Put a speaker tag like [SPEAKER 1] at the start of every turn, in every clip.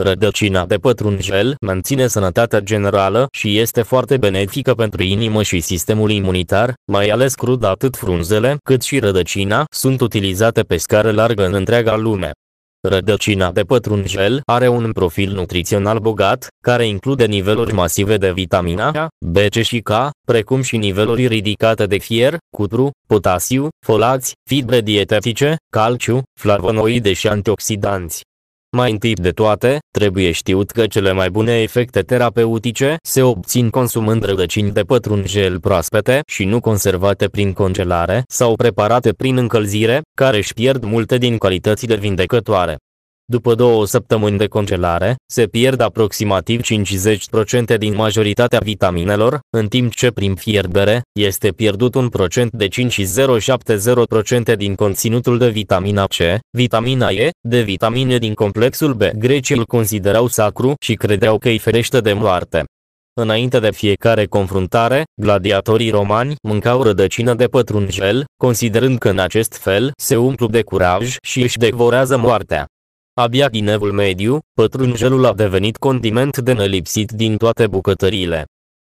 [SPEAKER 1] Rădăcina de pătrunjel menține sănătatea generală și este foarte benefică pentru inimă și sistemul imunitar, mai ales crud atât frunzele cât și rădăcina sunt utilizate pe scară largă în întreaga lume. Rădăcina de pătrunjel are un profil nutrițional bogat, care include niveluri masive de vitamina A, B și K, precum și niveluri ridicate de fier, cutru, potasiu, folați, fibre dietetice, calciu, flavonoide și antioxidanți. Mai întâi de toate, trebuie știut că cele mai bune efecte terapeutice se obțin consumând rădăcini de pătrunjel proaspete și nu conservate prin congelare sau preparate prin încălzire, care își pierd multe din calitățile vindecătoare. După două săptămâni de congelare, se pierd aproximativ 50% din majoritatea vitaminelor, în timp ce prin fierbere, este pierdut un procent de 5,070% din conținutul de vitamina C, vitamina E, de vitamine din complexul B. Grecii îl considerau sacru și credeau că îi ferește de moarte. Înainte de fiecare confruntare, gladiatorii romani mâncau rădăcină de pătrunjel, considerând că în acest fel se umplu de curaj și își devorează moartea. Abia din evul mediu, pătrunjelul a devenit condiment de nelipsit din toate bucătăriile.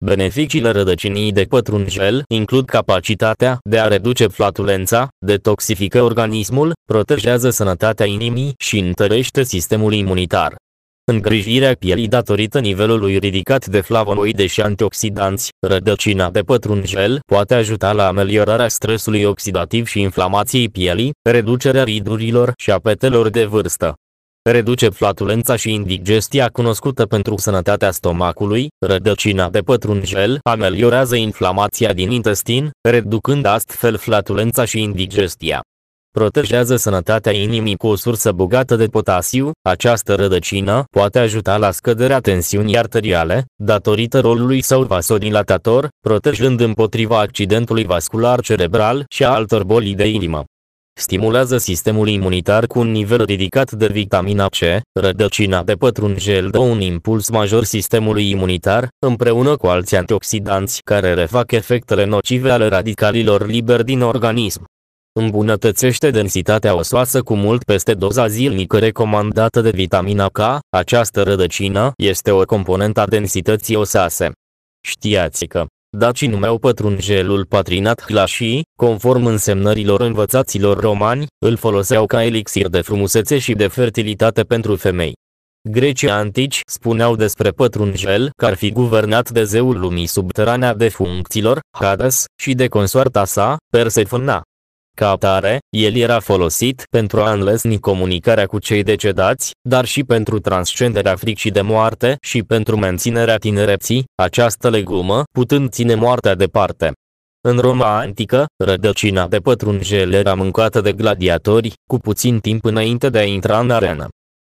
[SPEAKER 1] Beneficiile rădăcinii de pătrunjel includ capacitatea de a reduce flatulența, detoxifică organismul, protejează sănătatea inimii și întărește sistemul imunitar. Îngrijirea pielii datorită nivelului ridicat de flavonoide și antioxidanți, rădăcina de pătrunjel poate ajuta la ameliorarea stresului oxidativ și inflamației pielii, reducerea ridurilor și a petelor de vârstă reduce flatulența și indigestia cunoscută pentru sănătatea stomacului, rădăcina de pătrunjel ameliorează inflamația din intestin, reducând astfel flatulența și indigestia. Protejează sănătatea inimii cu o sursă bogată de potasiu, această rădăcină poate ajuta la scăderea tensiunii arteriale, datorită rolului său vasodilatator, protejând împotriva accidentului vascular cerebral și a altor boli de inimă. Stimulează sistemul imunitar cu un nivel ridicat de vitamina C, rădăcina de pătrunjel dă un impuls major sistemului imunitar, împreună cu alți antioxidanți care refac efectele nocive ale radicalilor liberi din organism. Îmbunătățește densitatea osoasă cu mult peste doza zilnică recomandată de vitamina K, această rădăcină este o componentă a densității osase. Știați că dacii numeau pătrunjelul patrinat hlașii, conform însemnărilor învățaților romani, îl foloseau ca elixir de frumusețe și de fertilitate pentru femei. Grecii antici spuneau despre pătrunjel că ar fi guvernat de zeul lumii subteranea de funcțiilor, Hades, și de consoarta sa, Persefona. Ca atare, el era folosit pentru a înlesni comunicarea cu cei decedați, dar și pentru transcenderea fricii de moarte și pentru menținerea tinereții, această legumă putând ține moartea departe. În Roma antică, rădăcina de pătrunjel era mâncată de gladiatori, cu puțin timp înainte de a intra în arenă.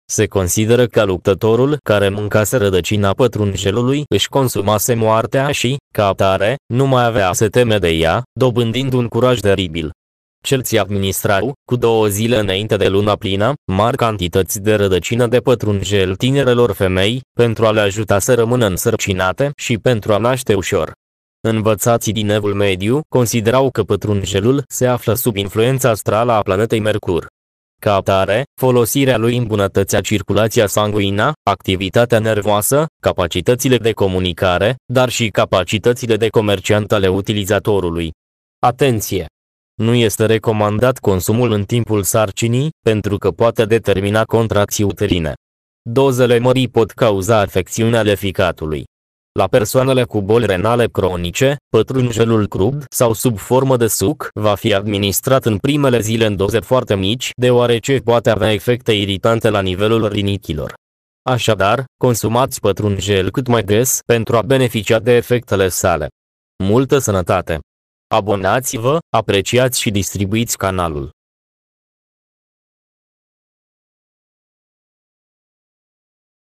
[SPEAKER 1] Se consideră că luptătorul care mâncase rădăcina pătrunjelului își consumase moartea și, ca atare, nu mai avea să teme de ea, dobândind un curaj teribil. Celții administrau, cu două zile înainte de luna plină, mari cantități de rădăcină de pătrunjel tinerelor femei, pentru a le ajuta să rămână însărcinate și pentru a naște ușor. Învățații din Evul Mediu considerau că pătrunjelul se află sub influența astrală a planetei Mercur. Ca atare, folosirea lui îmbunătățea circulația sanguină, activitatea nervoasă, capacitățile de comunicare, dar și capacitățile de comerciant ale utilizatorului. Atenție! Nu este recomandat consumul în timpul sarcinii, pentru că poate determina contracții uterine. Dozele mării pot cauza afecțiunea ale ficatului. La persoanele cu boli renale cronice, pătrunjelul crud sau sub formă de suc va fi administrat în primele zile în doze foarte mici, deoarece poate avea efecte iritante la nivelul rinichilor. Așadar, consumați pătrunjel cât mai des pentru a beneficia de efectele sale. Multă sănătate! Abonați-vă, apreciați și distribuiți canalul.